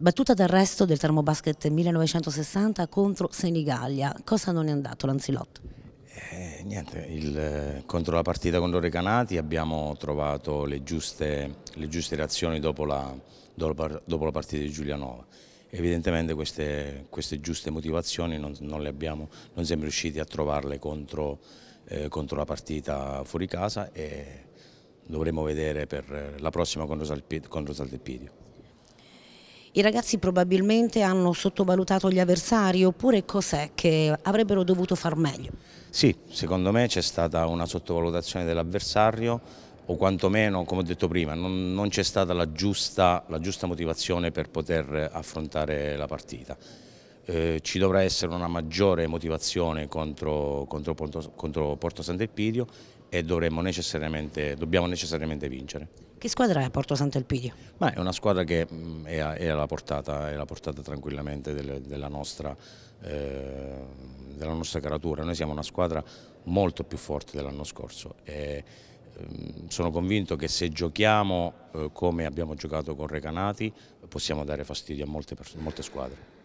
battuta d'arresto del termobasket 1960 contro Senigallia. Cosa non è andato Lanzilotto? Eh, niente, il, eh, contro la partita con Lorecanati abbiamo trovato le giuste, le giuste reazioni dopo la, dopo, la, partita di Giulianova. Evidentemente queste, queste giuste motivazioni non, non, le abbiamo, non siamo riusciti a trovarle contro, eh, contro la partita fuori casa e dovremo vedere per eh, la prossima contro, Salp contro Saltepidio. I ragazzi probabilmente hanno sottovalutato gli avversari oppure cos'è che avrebbero dovuto far meglio? Sì, secondo me c'è stata una sottovalutazione dell'avversario o quantomeno, come ho detto prima, non, non c'è stata la giusta, la giusta motivazione per poter affrontare la partita. Eh, ci dovrà essere una maggiore motivazione contro, contro, contro Porto Sant'Elpidio e necessariamente, dobbiamo necessariamente vincere. Che squadra è Porto Sant'Elpidio? Ma è una squadra che mm, è, alla, portata, portata, tranquillamente del, della, nostra, eh, della, nostra, caratura. Noi siamo una squadra molto più forte dell'anno scorso e mm, sono convinto che se giochiamo eh, come abbiamo giocato con Recanati possiamo dare fastidio a molte, molte squadre.